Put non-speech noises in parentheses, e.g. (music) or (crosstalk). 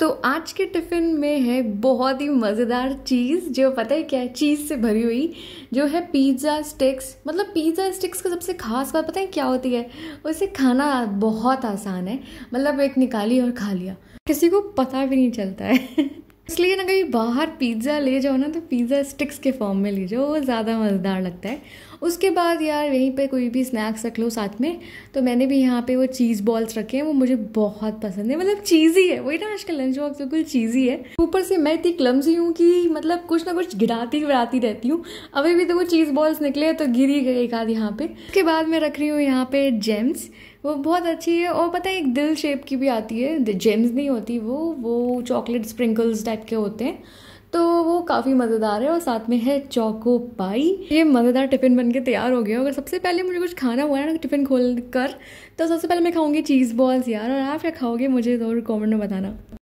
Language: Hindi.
तो आज के टिफ़िन में है बहुत ही मज़ेदार चीज़ जो पता है क्या है चीज़ से भरी हुई जो है पिज़्ज़ा स्टिक्स मतलब पिज़्ज़ा स्टिक्स का सबसे खास बात पता है क्या होती है उसे खाना बहुत आसान है मतलब एक निकाली और खा लिया किसी को पता भी नहीं चलता है (laughs) इसलिए ना कभी बाहर पिज़्ज़ा ले जाओ ना तो पिज़्ज़ा स्टिक्स के फॉर्म में ले जाओ वो ज़्यादा मज़ेदार लगता है उसके बाद यार यहीं पे कोई भी स्नैक्स रख लो साथ में तो मैंने भी यहाँ पे वो चीज़ बॉल्स रखे हैं वो मुझे बहुत पसंद है मतलब चीज़ी है वही ना आजकल लंच बॉक्स बिल्कुल चीज़ी है ऊपर से मैं इतनी क्लम्सी हूँ कि मतलब कुछ ना कुछ गिराती गिराती रहती हूँ अभी भी तो वो चीज़ बॉल्स निकले तो गिरी गई एक आध यहाँ पे उसके बाद मैं रख रही हूँ यहाँ पे जेम्स वो बहुत अच्छी है और पता है एक दिल शेप की भी आती है जेम्स नहीं होती वो वो चॉकलेट स्प्रिंकल्स टाइप के होते हैं तो वो काफ़ी मज़ेदार है और साथ में है चौको पाई ये मज़ेदार टिफ़िन बन के तैयार हो गया अगर सबसे पहले मुझे कुछ खाना हुआ है ना टिफ़िन खोल कर तो सबसे पहले मैं खाऊंगी चीज़ बॉल्स यार और आप क्या खाओगे मुझे ज़रूर तो कॉमेंट में बताना